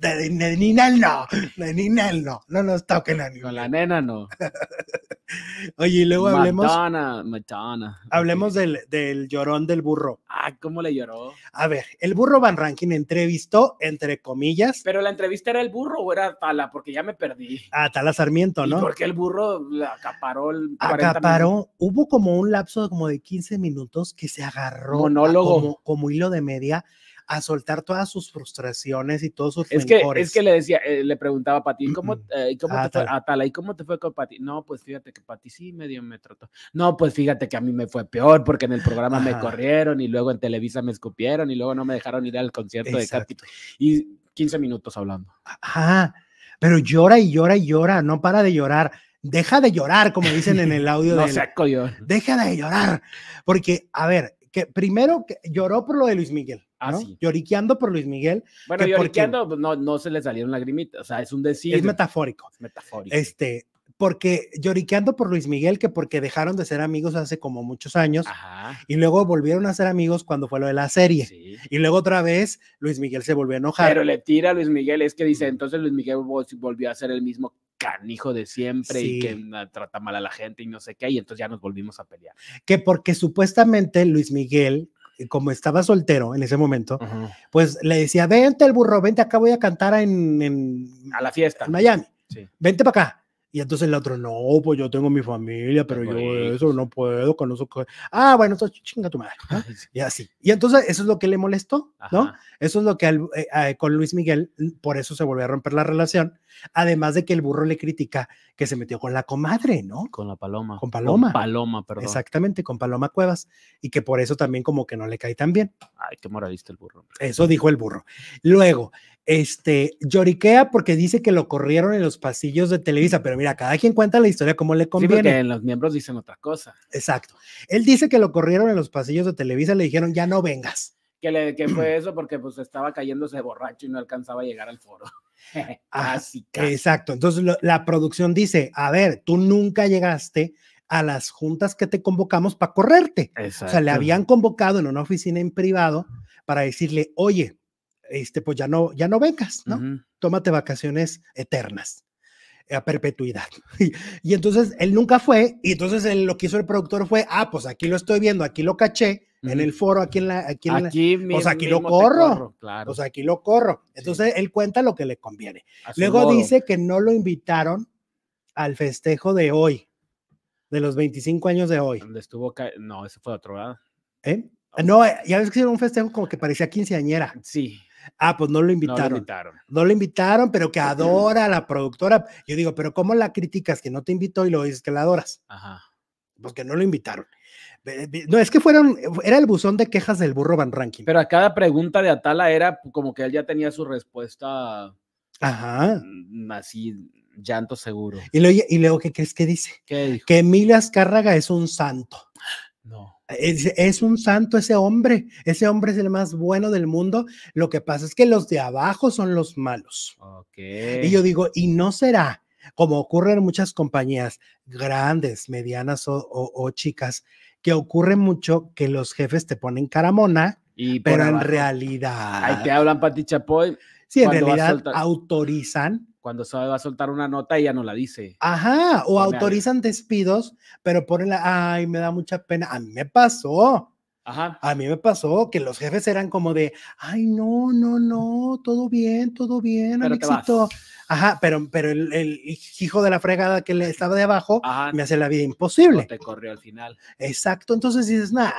De, no, de Ninel no, no nos toquen a Ninel. Con la nena no. Oye, y luego hablemos. Madonna, Madonna. Hablemos del, llorón del burro. Ah, ¿cómo le lloró? A ver, el burro Van Rankin entrevistó, entre comillas. Pero la entrevista era el burro o era Tala, porque ya me perdí. Ah, Tala Sarmiento, ¿no? Porque el burro acaparó el. acaparó, hubo como un lapso de como de 15 minutos que se agarró. Monólogo. como hilo de media a soltar todas sus frustraciones y todos sus es Que, es que le decía, eh, le preguntaba a Pati, ¿cómo, eh, ah, te fue? ¿y cómo te fue con Pati? No, pues fíjate que Pati sí medio me trató. No, pues fíjate que a mí me fue peor porque en el programa me corrieron y luego en Televisa me escupieron y luego no me dejaron ir al concierto de Katy. Y 15 minutos hablando. Ajá, pero llora y llora y llora, no para de llorar deja de llorar, como dicen en el audio. no de Deja de llorar. Porque, a ver, que primero que lloró por lo de Luis Miguel. Lloriqueando por Luis Miguel. Bueno, lloriqueando pues, no, se le salieron lagrimitas, o sea, es un decir. Es metafórico. Es metafórico. Este, porque lloriqueando por Luis Miguel, que porque dejaron de ser amigos hace como muchos años, y luego volvieron a ser amigos cuando fue lo de la serie. Y luego otra vez Luis Miguel se volvió a enojar. Pero le tira a Luis Miguel, es que dice, entonces Luis Miguel volvió a ser el mismo canijo de siempre y que trata mal a la gente y no sé qué, y entonces ya nos volvimos a pelear. Que porque supuestamente Luis Miguel eh, como estaba soltero en ese momento, pues le decía, vente el burro, vente acá, voy a cantar en, a la fiesta. En Miami. Vente para acá. Y entonces el otro, no, pues yo tengo mi familia, ah, pero yo eso no puedo con Ah, bueno, entonces chinga tu madre. Y así. Y entonces eso es lo que le molestó, ¿no? Eso es lo que eh, con Luis Miguel, por eso se volvió a romper la relación. Además de que el burro le critica que se metió con la comadre, ¿no? Con la paloma. Con paloma. paloma, perdón. Exactamente, con paloma Cuevas. Y que por eso también como que no le cae tan bien. Ay, qué moralista el burro. Eso dijo el burro. Luego, este, lloriquea porque dice que lo corrieron en los pasillos de Televisa, pero mira, cada quien cuenta la historia como le conviene. Sí, porque los miembros dicen otra cosa. Exacto. Él dice que lo corrieron en los pasillos de Televisa, le dijeron, ya no vengas. Que, le, fue eso porque pues estaba cayéndose borracho y no alcanzaba a llegar al foro. Ah, Así que... Exacto. Entonces la producción dice, a ver, tú nunca llegaste a las juntas que te convocamos para correrte. Exacto. O sea, le habían convocado en una oficina en privado para decirle, oye, este, pues ya no, ya no vengas, ¿no? Tómate vacaciones eternas a perpetuidad. Y, entonces él nunca fue, y entonces lo que hizo el productor fue, ah, pues aquí lo estoy viendo, aquí lo caché, en el foro, aquí en la... Aquí, en pues aquí lo corro, o claro. aquí lo corro. Entonces él cuenta lo que le conviene. Luego dice que no lo invitaron al festejo de hoy, de los 25 años de hoy. estuvo, no, ese fue otro, lado ¿Eh? Oh. No, eh, ya ves que hicieron un festejo como que parecía quinceañera. Sí. Ah, pues no lo invitaron. No lo invitaron, pero que adora a la productora. Yo digo, pero ¿cómo la criticas que no te invitó y lo dices que la adoras? Ajá. Pues que no lo invitaron. No, es que fueron, era el buzón de quejas del burro Van Ranking. Pero a cada pregunta de Atala era como que él ya tenía su respuesta. Ajá. Mm, así, llanto seguro. Y luego, ¿qué crees que dice? ¿Qué Que Emilia Azcárraga es un santo. No. Es, un santo ese hombre. Ese hombre es el más bueno del mundo. Lo que pasa es que los de abajo son los malos. Y yo digo, y no será, como ocurre en muchas compañías grandes, medianas o, chicas, que ocurre mucho que los jefes te ponen caramona, y pero en realidad. Ahí te hablan, Pati Chapoy. Sí, en realidad autorizan cuando sabe va a soltar una nota, ya no la dice. Ajá, o autorizan despidos, pero ponen la, ay, me da mucha pena. A mí me pasó. Ajá. A mí me pasó que los jefes eran como de, ay, no, no, no, todo bien, todo bien, pero Ajá, pero, el, hijo de la fregada que le estaba de abajo me hace la vida imposible. No te corrió al final. Exacto, entonces dices, nada.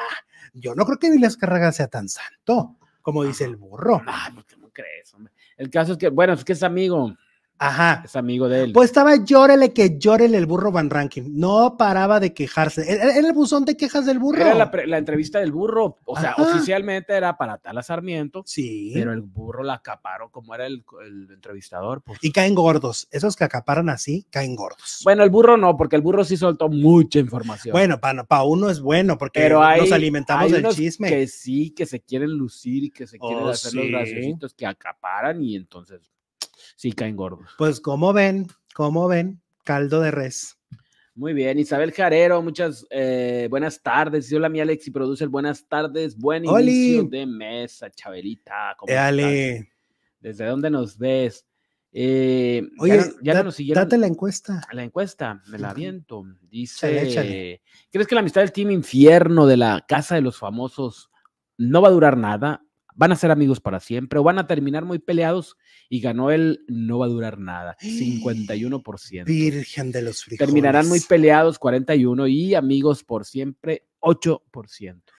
yo no creo que ni las cargas sea tan santo, como dice el burro. Ah, no, pues, crees? Hombre? El caso es que, bueno, es que es amigo. Ajá. Es amigo de él. Pues estaba llórele que llórele el burro Van Ranking. No paraba de quejarse. E-, e-, era el buzón de quejas del burro. Era la, entrevista del burro. O sea, oficialmente era para a Sarmiento. Sí. Pero el burro la acaparó como era el, entrevistador. Pues. Y caen gordos. Esos que acaparan así, caen gordos. Bueno, el burro no, porque el burro sí soltó mucha información. Bueno, para uno es bueno, porque nos alimentamos del chisme. Que sí, que se quieren lucir y que se quieren oh, hacer los graciositos, que acaparan y entonces Sí, caen gordos. Pues como ven, como ven, caldo de res. Muy bien, Isabel Jarero, muchas eh, buenas tardes. Hola, mi Alex y producer, buenas tardes. Buen inicio de mesa, Chabelita. ¿Desde dónde nos ves? Eh, Oye, ya, nos siguieron. Date la encuesta. La encuesta, me la aviento. Dice: ¿Crees que la amistad del Team Infierno de la Casa de los Famosos no va a durar nada? van a ser amigos para siempre o van a terminar muy peleados y ganó él no va a durar nada, 51%. Virgen de los frijoles. Terminarán muy peleados, 41 y amigos por siempre, 8%.